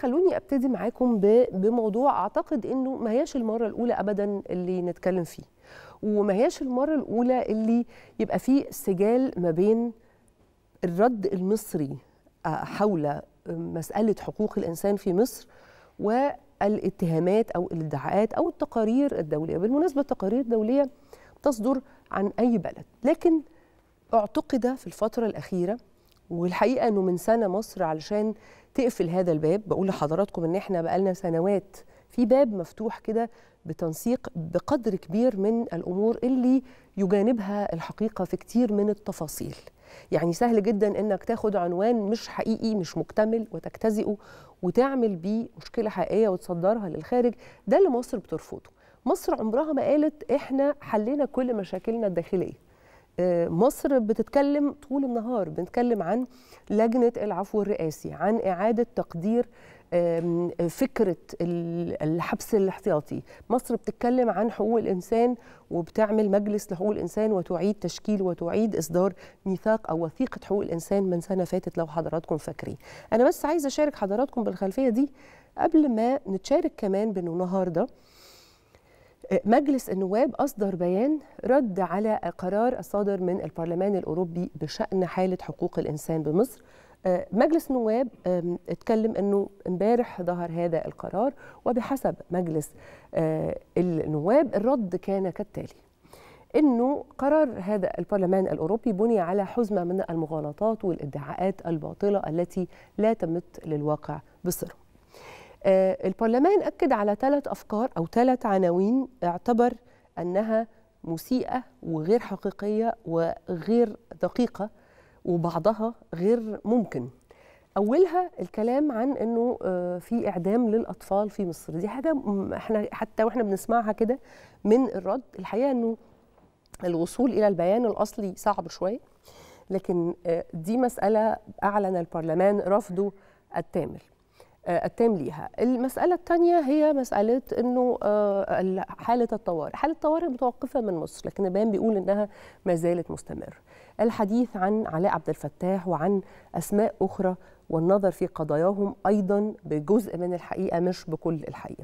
خلوني ابتدي معاكم بموضوع اعتقد انه ما هياش المره الاولى ابدا اللي نتكلم فيه وما هياش المره الاولى اللي يبقى فيه سجال ما بين الرد المصري آه، حول آه، مساله حقوق الانسان في مصر والاتهامات او الادعاءات او التقارير الدوليه بالمناسبه التقارير الدوليه تصدر عن اي بلد لكن اعتقد في الفتره الاخيره والحقيقه انه من سنه مصر علشان تقفل هذا الباب بقول لحضراتكم ان احنا بقالنا سنوات في باب مفتوح كده بتنسيق بقدر كبير من الامور اللي يجانبها الحقيقه في كتير من التفاصيل يعني سهل جدا انك تاخد عنوان مش حقيقي مش مكتمل وتجتزئه وتعمل بيه مشكله حقيقيه وتصدرها للخارج ده اللي مصر بترفضه مصر عمرها ما قالت احنا حلينا كل مشاكلنا الداخليه آه، مصر بتتكلم طول النهار بنتكلم عن لجنة العفو الرئاسي عن إعادة تقدير فكرة الحبس الاحتياطي مصر بتتكلم عن حقوق الإنسان وبتعمل مجلس لحقوق الإنسان وتعيد تشكيل وتعيد إصدار ميثاق أو وثيقة حقوق الإنسان من سنة فاتت لو حضراتكم فاكرين أنا بس عايزة أشارك حضراتكم بالخلفية دي قبل ما نتشارك كمان بأنه النهارده مجلس النواب أصدر بيان رد على قرار الصادر من البرلمان الأوروبي بشأن حالة حقوق الإنسان بمصر آه، مجلس النواب اتكلم انه امبارح ظهر هذا القرار وبحسب مجلس آه، النواب الرد كان كالتالي انه قرار هذا البرلمان الاوروبي بني على حزمه من المغالطات والادعاءات الباطله التي لا تمت للواقع بصره آه، البرلمان أكد على ثلاث أفكار أو ثلاث عناوين اعتبر أنها مسيئة وغير حقيقية وغير دقيقة وبعضها غير ممكن اولها الكلام عن انه آه، في اعدام للاطفال في مصر دي حاجه احنا حتى واحنا بنسمعها كده من الرد الحقيقه انه الوصول الى البيان الاصلي صعب شويه لكن آه، دي مساله اعلن البرلمان رفضه التامر آه، التام ليها المسألة الثانية هي مسألة أنه آه، حالة الطوارئ حالة الطوارئ متوقفة من مصر لكن البيان بيقول أنها ما زالت مستمرة الحديث عن علاء عبد الفتاح وعن أسماء أخرى والنظر في قضاياهم أيضا بجزء من الحقيقة مش بكل الحقيقة